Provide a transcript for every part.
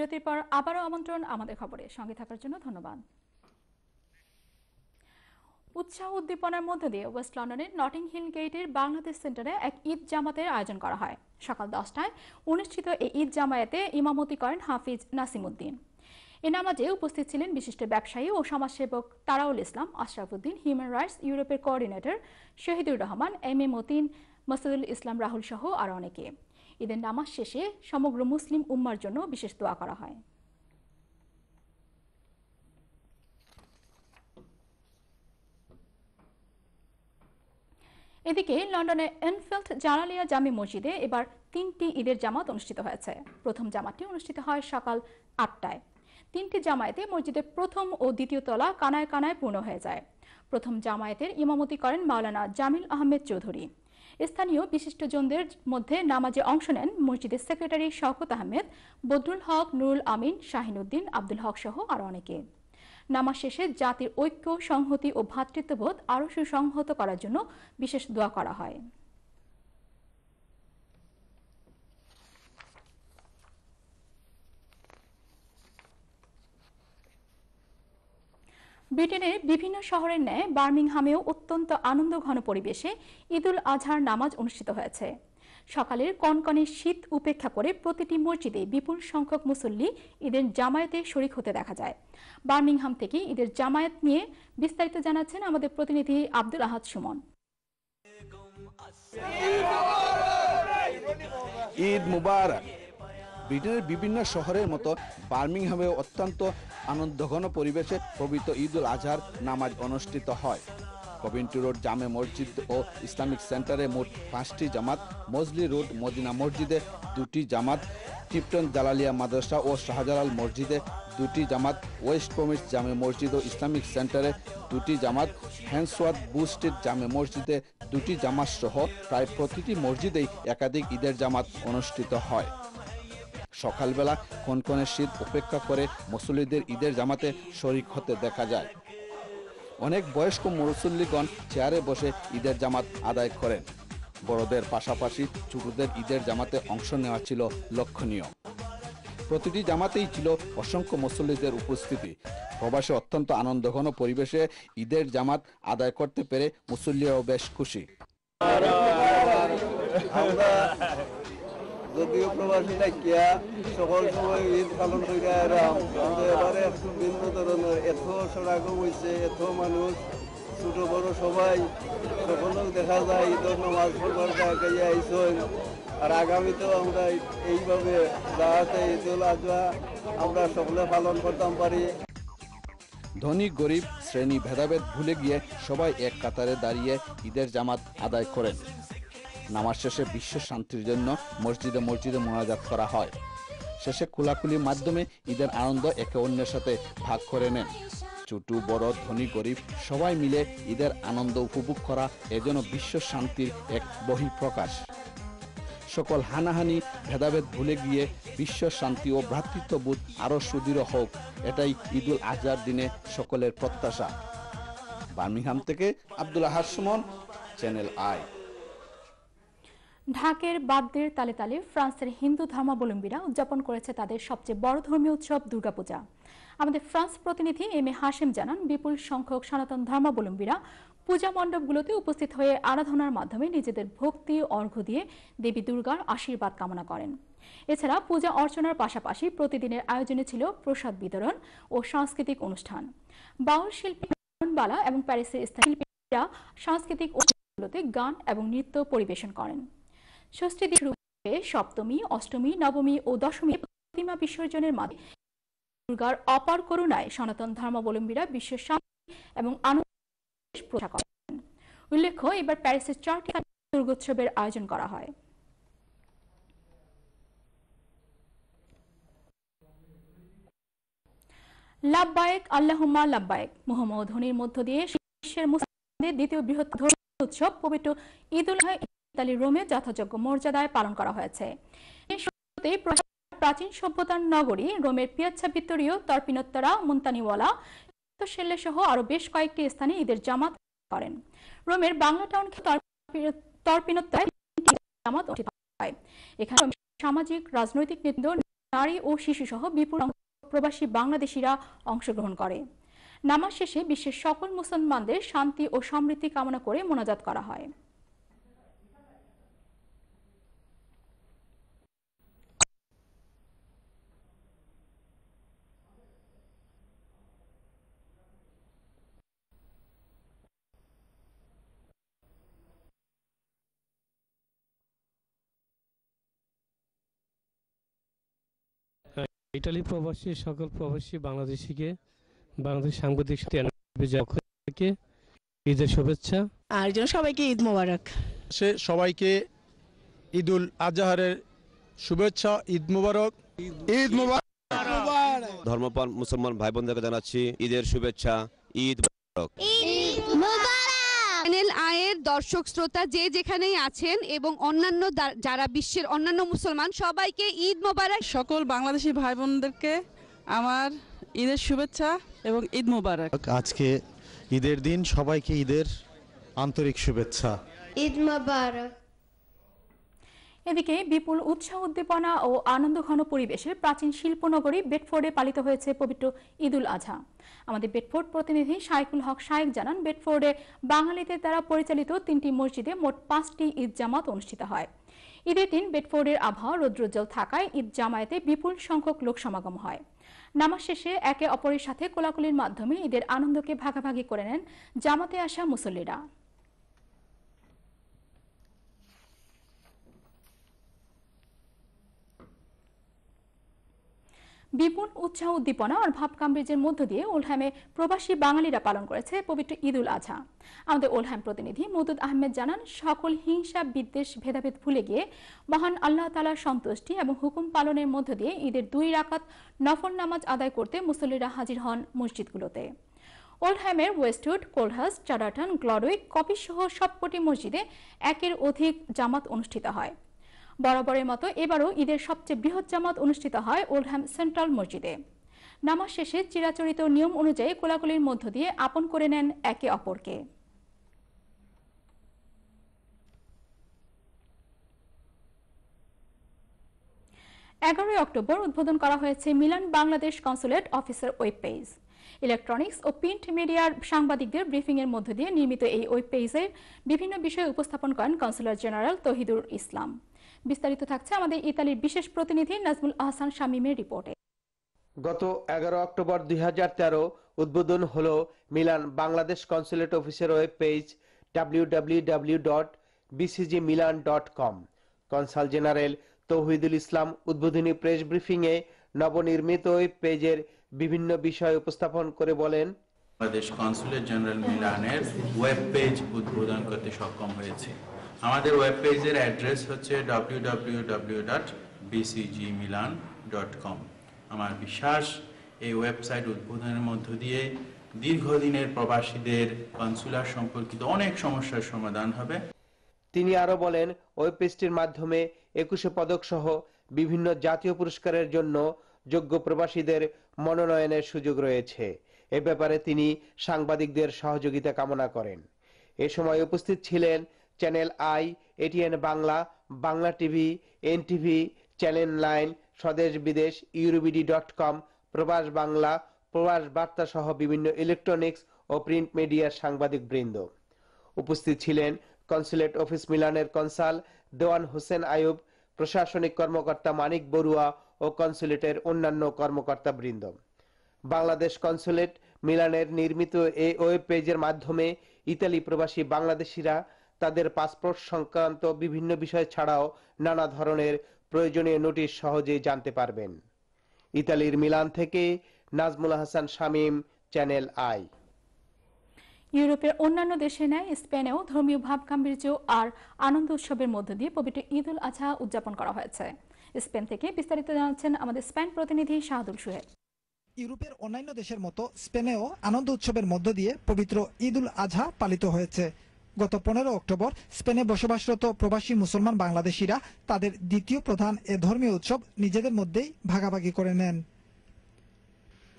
বিরতির পর আবারও আমন্ত্রণ আমাদের খবরে সঙ্গে থাকার জন্য ধন্যবাদ উৎসাহ উদ্দীপনার মধ্যে দিয়ে ওয়েস্ট লন্ডনের নটিং হিল গেটের বাংলাদেশ সেন্টারে এক ঈদ জামাতের আয়োজন করা হয় সকাল দশটায় অনুষ্ঠিত এই ঈদ জামায়াতে ইমামতি করেন হাফিজ নাসিমুদ্দিন এ নামাজে উপস্থিত ছিলেন বিশিষ্ট ব্যবসায়ী ও সমাজসেবক তারাউল ইসলাম আশরাফুদ্দিন হিউম্যান রাইটস ইউরোপের coordinator Shahidur Rahman M A Matin Masidul Islam Rahul সহ আরও অনেকে ঈদের নামাজ শেষে সমগ্র মুসলিম উম্মার জন্য বিশেষ দোয়া করা হয় এদিকে লন্ডনের এনফিল্ড জালালিয়া জামি মসজিদে এবার তিনটি ঈদের জামাত অনুষ্ঠিত হয়েছে প্রথম জামাতটি অনুষ্ঠিত হয় সকাল আটটায় তিনটি জামায়াতে মসজিদের প্রথম ও দ্বিতীয় তলা কানায় কানায় পূর্ণ হয়ে যায় প্রথম জামায়াতের ইমামতি করেন মাওলানা জামিল আহমেদ চৌধুরী স্থানীয় বিশিষ্টজনদের মধ্যে নামাজে অংশ নেন মসজিদের সেক্রেটারি শওকত আহমেদ বদরুল হক নুরুল আমিন শাহিনুদ্দিন আব্দুল হক সহ আরও অনেকে নামাজ শেষে জাতির ঐক্য সংহতি ও ভ্রাতৃত্ববোধ আরও সুসংহত করার জন্য বিশেষ দোয়া করা হয় ব্রিটেনের বিভিন্ন শহরের ন্যায় বার্মিংহামেও অত্যন্ত আনন্দ ঘন পরিবেশে ঈদুল আজহার নামাজ অনুষ্ঠিত হয়েছে সকালের কনকনে শীত উপেক্ষা করে প্রতিটি মসজিদে বিপুল সংখ্যক মুসল্লি ঈদের জামায়াতে শরিক হতে দেখা যায় বার্মিংহাম থেকে ঈদের জামায়াত নিয়ে বিস্তারিত জানাচ্ছেন আমাদের প্রতিনিধি আব্দুল আহাদ সুমন ঈদ মুবারক ব্রিটেনের বিভিন্ন শহরের মতো বার্মিংহামে অত্যন্ত আনন্দঘন পরিবেশে পবিত্র ঈদুল আজহার নামাজ অনুষ্ঠিত হয় কবিন্টি রোড জামে মসজিদ ও ইসলামিক সেন্টারে মোট পাঁচটি জামাত মজলি রোড মদিনা মসজিদে দুটি জামাত টিপটন জালালিয়া মাদ্রাসা ও শাহজালাল মসজিদে দুটি জামাত ওয়েস্ট কমিস জামে মসজিদ ও ইসলামিক সেন্টারে দুটি জামাত বু বুস্টেড জামে মসজিদে দুটি জামাত সহ প্রায় প্রতিটি মসজিদেই একাধিক ঈদের জামাত অনুষ্ঠিত হয় সকালবেলা কনকনে শীত উপেক্ষা করে মুসল্লিদের ঈদের জামাতে শরিক হতে দেখা যায় অনেক বয়স্ক মুসল্লিগণ চেয়ারে বসে ঈদের জামাত আদায় করেন বড়দের পাশাপাশি ছোটদের ঈদের জামাতে অংশ নেওয়া ছিল লক্ষণীয় প্রতিটি জামাতেই ছিল অসংখ্য মুসল্লিদের উপস্থিতি প্রবাসে অত্যন্ত আনন্দঘন পরিবেশে ঈদের জামাত আদায় করতে পেরে মুসল্লিরাও বেশ খুশি যদিও প্রবাসী থাকিয়া সকল সময় ঈদ পালন করিয়া এরাম কিন্তু এবারে একটু ভিন্ন ধরনের এত সড়াক হয়েছে এত মানুষ ছোট বড় সবাই সকলক দেখা যায় ঈদের নামাজ পড়বার আইসন আর আগামীতেও আমরা এইভাবে ঈদ উল আজহা আমরা সকলে পালন করতাম পারি ধনী গরিব শ্রেণী ভেদাভেদ ভুলে গিয়ে সবাই এক কাতারে দাঁড়িয়ে ঈদের জামাত আদায় করেন নামাজ শেষে বিশ্ব শান্তির জন্য মসজিদে মসজিদে মোনাজাত করা হয় শেষে খোলাখুলির মাধ্যমে ঈদের আনন্দ একে অন্যের সাথে ভাগ করে নেন ছোট বড় ধনী গরিব সবাই মিলে ঈদের আনন্দ উপভোগ করা এজন্য বিশ্ব শান্তির এক বহিঃপ্রকাশ সকল হানাহানি ভেদাভেদ ভুলে গিয়ে বিশ্ব শান্তি ও ভ্রাতৃত্ববোধ আরও সুদৃঢ় হোক এটাই ঈদুল আজহার দিনে সকলের প্রত্যাশা বার্মিংহাম থেকে আব্দুল আহার চ্যানেল আয় ঢাকের বাদ্যের তালে তালে ফ্রান্সের হিন্দু ধর্মাবলম্বীরা উদযাপন করেছে তাদের সবচেয়ে বড় ধর্মীয় উৎসব দুর্গাপূজা আমাদের ফ্রান্স প্রতিনিধি এম এ হাসেম জানান বিপুল সংখ্যক সনাতন ধর্মাবলম্বীরা পূজা মণ্ডপগুলোতে উপস্থিত হয়ে আরাধনার মাধ্যমে নিজেদের ভক্তি অর্ঘ্য দিয়ে দেবী দুর্গার আশীর্বাদ কামনা করেন এছাড়া পূজা অর্চনার পাশাপাশি প্রতিদিনের আয়োজনে ছিল প্রসাদ বিতরণ ও সাংস্কৃতিক অনুষ্ঠান বাউল শিল্পী এবং প্যারিসের স্থানীয় সাংস্কৃতিক অনুষ্ঠানগুলোতে গান এবং নৃত্য পরিবেশন করেন ষষ্ঠী দিন রূপে সপ্তমী অষ্টমী নবমী ও দশমী প্রতিমা বিসর্জনের মাধ্যমে দুর্গার অপার করুণায় সনাতন ধর্মাবলম্বীরা বিশ্বের শান্তি এবং আনন্দ করেন উল্লেখ্য এবার প্যারিসের চারটি দুর্গোৎসবের আয়োজন করা হয় লাভবায়ক আল্লাহম্মা লাভবায়ক মোহাম্মদ ধনির মধ্য দিয়ে বিশ্বের মুসলিমদের দ্বিতীয় বৃহৎ উৎসব পবিত্র ঈদ উল ইতালি রোমে যথাযোগ্য মর্যাদায় পালন করা হয়েছে প্রাচীন সভ্যতার নগরী রোমের পিয়াচ্ছা ভিত্তরীয় তর্পিনোত্তরা মুন্তানিওয়ালা সেল্লে সহ আরো বেশ কয়েকটি স্থানে ঈদের জামাত করেন রোমের বাংলা টাউন তর্পিনোত্তরায় জামাত এখানে সামাজিক রাজনৈতিক নৃত্য নারী ও শিশু সহ বিপুল প্রবাসী বাংলাদেশিরা অংশগ্রহণ করে নামাজ শেষে বিশ্বের সকল মুসলমানদের শান্তি ও সমৃদ্ধি কামনা করে মোনাজাত করা হয় ইটালি প্রবাসী সকল প্রবাসী বাংলাদেশিকে বাংলাদেশ সাংবাদিক সাথে ঈদের শুভেচ্ছা আর যেন সবাইকে ঈদ মোবারক সে সবাইকে ঈদুল আজহারের শুভেচ্ছা ঈদ মোবারক ঈদ মোবারক ধর্মপাল মুসলমান ভাই বোনদেরকে জানাচ্ছি ঈদের শুভেচ্ছা ঈদ মোবারক ঈদ মোবারক চ্যানেল আয়ের দর্শক শ্রোতা যে যেখানেই আছেন এবং অন্যান্য যারা বিশ্বের অন্যান্য মুসলমান সবাইকে ঈদ মোবারক সকল বাংলাদেশি ভাই বোনদেরকে আমার ঈদের শুভেচ্ছা এবং ঈদ মোবারক আজকে ঈদের দিন সবাইকে ঈদের আন্তরিক শুভেচ্ছা ঈদ মোবারক এদিকে বিপুল উৎসাহ উদ্দীপনা ও আনন্দঘন পরিবেশে প্রাচীন শিল্পনগরী বেডফোর্ডে পালিত হয়েছে পবিত্র ঈদুল আজহা আমাদের বেডফোর্ড প্রতিনিধি শাইকুল হক শাইক জানান বেডফোর্ডে বাঙালিদের দ্বারা পরিচালিত তিনটি মসজিদে মোট পাঁচটি ঈদ জামাত অনুষ্ঠিত হয় ঈদের দিন বেডফোর্ডের আবহাওয়া রৌদ্রোজ্জ্বল থাকায় ঈদ জামায়াতে বিপুল সংখ্যক লোক সমাগম হয় নামাজ শেষে একে অপরের সাথে কোলাকুলির মাধ্যমে ঈদের আনন্দকে ভাগাভাগি করে নেন জামাতে আসা মুসল্লিরা বিপুল উৎসাহ উদ্দীপনা আর কাম্রিজের মধ্য দিয়ে ওলহামে প্রবাসী বাঙালিরা পালন করেছে পবিত্র ঈদ উল আজহা আমাদের ওলহাম প্রতিনিধি মদুদ আহমেদ জানান সকল হিংসা বিদ্বেষ ভেদাভেদ ভুলে গিয়ে মহান আল্লাহ তালার সন্তুষ্টি এবং হুকুম পালনের মধ্য দিয়ে ঈদের দুই রাকাত নফল নামাজ আদায় করতে মুসল্লিরা হাজির হন মসজিদগুলোতে ওল্ডহ্যামের ওয়েস্টউড কোলহাস চারাটন গ্লডউইক কপি সহ সবকটি মসজিদে একের অধিক জামাত অনুষ্ঠিত হয় বরাবরের মতো এবারও ঈদের সবচেয়ে বৃহৎ জামাত অনুষ্ঠিত হয় ওল্ডহ্যাম সেন্ট্রাল মসজিদে নামাজ শেষে চিরাচরিত নিয়ম অনুযায়ী কোলাকুলির মধ্য দিয়ে আপন করে নেন একে অপরকে এগারোই অক্টোবর উদ্বোধন করা হয়েছে মিলান বাংলাদেশ কনসুলেট অফিসের ওয়েব পেজ ইলেকট্রনিক্স ও প্রিন্ট মিডিয়ার সাংবাদিকদের ব্রিফিংয়ের মধ্য দিয়ে নির্মিত এই ওয়েব পেজে বিভিন্ন বিষয়ে উপস্থাপন করেন কনসুলার জেনারেল তহিদুর ইসলাম বিস্তারিত থাকছে আমাদের ইতালির বিশেষ প্রতিনিধি নাজমুল আহসান শামিমের রিপোর্টে গত এগারো অক্টোবর দুই উদ্বোধন হল মিলান বাংলাদেশ কনসুলেট অফিসের web page www.bcgmilan.com consul general Tauhidul Islam উদ্বোধনী প্রেস ব্রিফিংয়ে নবনির্মিত ওয়েব পেজের বিভিন্ন বিষয় উপস্থাপন করে বলেন বাংলাদেশ কনসুলেট জেনারেল মিলানের ওয়েব পেজ উদ্বোধন করতে সক্ষম হয়েছে আমাদের ওয়েব পেজের অ্যাড্রেস হচ্ছে www.bcgmilan.com আমার বিশ্বাস এই ওয়েবসাইট উদ্বোধনের মধ্য দিয়ে দীর্ঘদিনের প্রবাসীদের কনসুলার সম্পর্কিত অনেক সমস্যার সমাধান হবে তিনি আরো বলেন ওয়েব পেজটির মাধ্যমে একুশে পদক সহ বিভিন্ন জাতীয় পুরস্কারের জন্য যোগ্য প্রবাসীদের মনোনয়নের সুযোগ রয়েছে এ ব্যাপারে তিনি সাংবাদিকদের সহযোগিতা কামনা করেন এ সময় উপস্থিত ছিলেন channel I ATN Bangla Bangla TV NTV channel nine স্বদেশ বিদেশ ইউরোবিডি ডট কম প্রবাস বাংলা প্রবাস বার্তা সহ বিভিন্ন ইলেকট্রনিক্স ও প্রিন্ট মিডিয়ার সাংবাদিক বৃন্দ উপস্থিত ছিলেন কনসুলেট অফিস মিলানের কনসাল দেওয়ান হোসেন আয়ুব প্রশাসনিক কর্মকর্তা মানিক বড়ুয়া ও কনসুলেটের অন্যান্য কর্মকর্তা বৃন্দ বাংলাদেশ কনসুলেট মিলানের নির্মিত এ ওয়েব পেজের মাধ্যমে ইতালি প্রবাসী বাংলাদেশিরা তাদের পাসপোর্ট সংক্রান্ত বিভিন্ন বিষয় ছাড়াও নানা ধরনের প্রয়োজনীয় নোটিশ সহজেই জানতে পারবেন ইতালির মিলান থেকে নাজমুল হাসান শামীম চ্যানেল আই ইউরোপের অন্যান্য দেশে নেয় স্পেনেও ধর্মীয় ভাব গাম্ভীর্য আর আনন্দ উৎসবের মধ্য দিয়ে পবিত্র ঈদ উল আজহা উদযাপন করা হয়েছে স্পেন থেকে বিস্তারিত জানাচ্ছেন আমাদের স্পেন প্রতিনিধি শাহাদুল সুহেদ ইউরোপের অন্যান্য দেশের মতো স্পেনেও আনন্দ উৎসবের মধ্য দিয়ে পবিত্র ঈদ উল আজহা পালিত হয়েছে গত পনেরো অক্টোবর স্পেনে বসবাসরত প্রবাসী মুসলমান বাংলাদেশিরা তাদের দ্বিতীয় প্রধান এ ধর্মীয় উৎসব নিজেদের মধ্যেই ভাগাভাগি করে নেন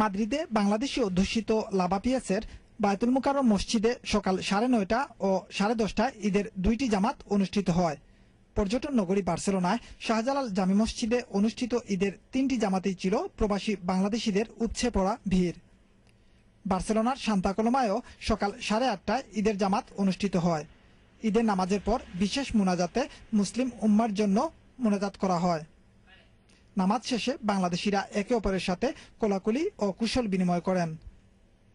মাদ্রিদে বাংলাদেশি অধ্যুষিত লাবাপিয়াসের বায়তুল মুকার মসজিদে সকাল সাড়ে নয়টা ও সাড়ে দশটায় ঈদের দুইটি জামাত অনুষ্ঠিত হয় পর্যটন নগরী বার্সেলোনায় শাহজালাল জামি মসজিদে অনুষ্ঠিত ঈদের তিনটি জামাতেই ছিল প্রবাসী বাংলাদেশিদের উচ্ছে পড়া ভিড় বার্সেলোনার সান্তাকলমায়ও সকাল সাড়ে আটটায় ঈদের জামাত অনুষ্ঠিত হয় ঈদের নামাজের পর বিশেষ মোনাজাতে মুসলিম উম্মার জন্য মোনাজাত করা হয় নামাজ শেষে বাংলাদেশিরা একে অপরের সাথে কোলাকুলি ও কুশল বিনিময় করেন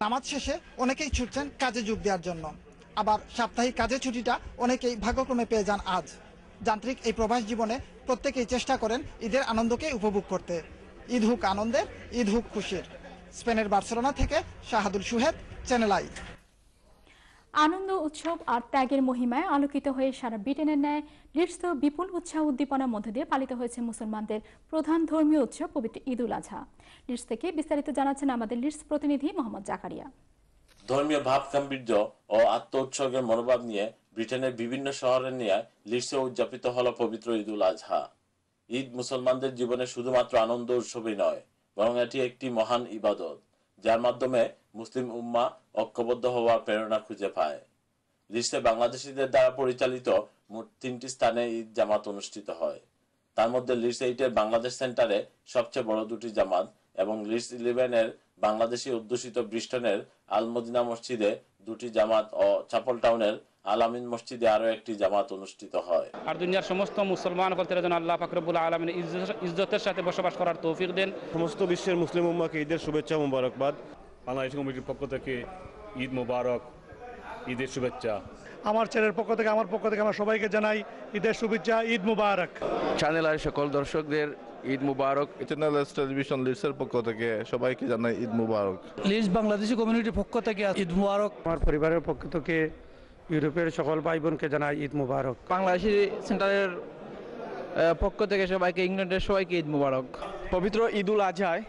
নামাজ শেষে অনেকেই ছুটছেন কাজে যোগ দেওয়ার জন্য আবার সাপ্তাহিক কাজে ছুটিটা অনেকেই ভাগ্যক্রমে পেয়ে যান আজ যান্ত্রিক এই প্রবাস জীবনে প্রত্যেকেই চেষ্টা করেন ঈদের আনন্দকে উপভোগ করতে ঈদ হুক আনন্দের ঈদ হুক খুশির স্পেনের বার্সেলোনা থেকে শাহাদুল সুহেদ চ্যানেল আই আনন্দ উৎসব আর ত্যাগের মহিমায় আলোকিত হয়ে সারা ব্রিটেনের ন্যায় দৃষ্ট বিপুল উৎসাহ উদ্দীপনার মধ্যে দিয়ে পালিত হয়েছে মুসলমানদের প্রধান ধর্মীয় উৎসব পবিত্র ঈদ উল আজহা লিডস থেকে বিস্তারিত জানাচ্ছেন আমাদের লিডস প্রতিনিধি মোহাম্মদ জাকারিয়া ধর্মীয় ভাব গাম্ভীর্য ও আত্ম উৎসবের মনোভাব নিয়ে ব্রিটেনের বিভিন্ন শহরে নিয়ে লিডসে উদযাপিত হল পবিত্র ঈদ উল আজহা ঈদ মুসলমানদের জীবনে শুধুমাত্র আনন্দ উৎসবই নয় বরং এটি একটি মহান ইবাদত যার মাধ্যমে মুসলিম উম্মা ঐক্যবদ্ধ হওয়ার প্রেরণা খুঁজে পায় লিস্টে বাংলাদেশিদের দ্বারা পরিচালিত মোট তিনটি স্থানে ঈদ জামাত অনুষ্ঠিত হয় তার মধ্যে লিডস এইটের বাংলাদেশ সেন্টারে সবচেয়ে বড় দুটি জামাত এবং লিডস ইলেভেনের বাংলাদেশি অধ্যুষিত ব্রিস্টনের আলমদিনা মসজিদে দুটি জামাত ও চাপল টাউনের আলামিন মসজিদে আরো একটি জামাত অনুষ্ঠিত হয় আর দুনিয়ার সমস্ত মুসলমান বলতে যেন আল্লাহ ফাকরুল আলমিন ইজ্জতের সাথে বসবাস করার তৌফিক দেন সমস্ত বিশ্বের মুসলিম উম্মাকে ঈদের শুভেচ্ছা মুবারকবাদ বাংলাদেশ কমিটির পক্ষ থেকে ঈদ মুবারক ঈদের শুভেচ্ছা আমার ছেলের পক্ষ থেকে আমার পক্ষ থেকে আমার সবাইকে জানাই ঈদের শুভেচ্ছা ঈদ মুবারক চ্যানেল আর সকল দর্শকদের ঈদ মুবারক চ্যানেল টেলিভিশন লিডসের পক্ষ থেকে সবাইকে জানাই ঈদ মুবারক লিডস বাংলাদেশি কমিউনিটির পক্ষ থেকে ঈদ মুবারক আমার পরিবারের পক্ষ থেকে ইউরোপের সকল ভাই বোনকে জানাই ঈদ মুবারক বাংলাদেশি সেন্টারের পক্ষ থেকে সবাইকে ইংল্যান্ডের সবাইকে ঈদ মুবারক পবিত্র ঈদুল আজহায়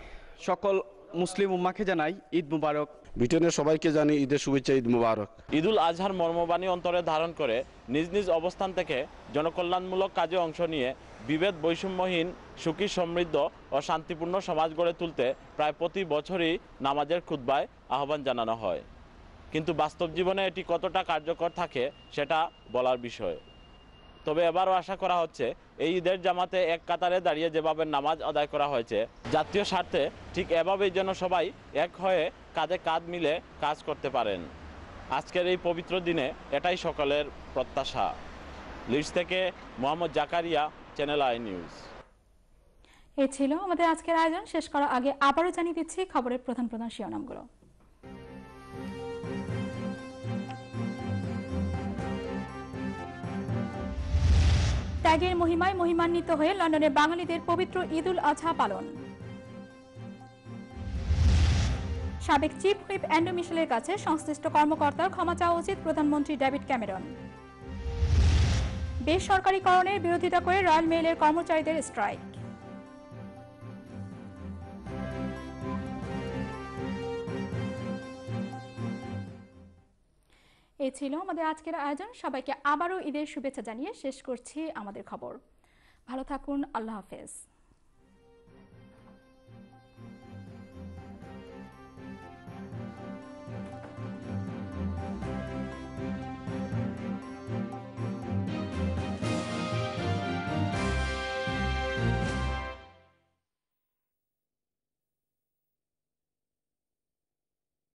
সকল মুসলিম উম্মাকে জানাই ঈদ মুবারক ব্রিটেনের সবাইকে জানি ঈদের শুভেচ্ছা ঈদ মুবারক ঈদুল আজহার মর্মবাণী অন্তরে ধারণ করে নিজ নিজ অবস্থান থেকে জনকল্যাণমূলক কাজে অংশ নিয়ে বিভেদ বৈষম্যহীন সুখী সমৃদ্ধ ও শান্তিপূর্ণ সমাজ গড়ে তুলতে প্রায় প্রতি বছরই নামাজের খুদ্বায় আহ্বান জানানো হয় কিন্তু বাস্তব জীবনে এটি কতটা কার্যকর থাকে সেটা বলার বিষয় তবে এবারও আশা করা হচ্ছে এই ঈদের জামাতে এক কাতারে দাঁড়িয়ে যেভাবে নামাজ আদায় করা হয়েছে জাতীয় স্বার্থে ঠিক এভাবেই যেন সবাই এক হয়ে কাঁধে কাঁধ মিলে কাজ করতে পারেন আজকের এই পবিত্র দিনে এটাই সকলের প্রত্যাশা লিস্ট থেকে Mohammad Zakaria channel I news এ ছিল আমাদের আজকের আয়োজন শেষ করার আগে আবারও জানিয়ে দিচ্ছি খবরের প্রধান প্রধান শিরোনামগুলো ত্যাগের মহিমায় মহিমান্বিত হয়ে লন্ডনে বাঙালিদের পবিত্র ঈদ উল আজহা পালন সাবেক চিফ হুইপ অ্যান্ড্রু মিশেলের কাছে সংশ্লিষ্ট কর্মকর্তার ক্ষমা চাওয়া উচিত প্রধানমন্ত্রী ডেভিড ক্যামেরন বেসরকারীকরণের বিরোধিতা করে রয়্যাল মেলের কর্মচারীদের স্ট্রাইক এই ছিল আমাদের আজকের আয়োজন সবাইকে আবারও ঈদের শুভেচ্ছা জানিয়ে শেষ করছি আমাদের খবর ভালো থাকুন আল্লাহ হাফেজ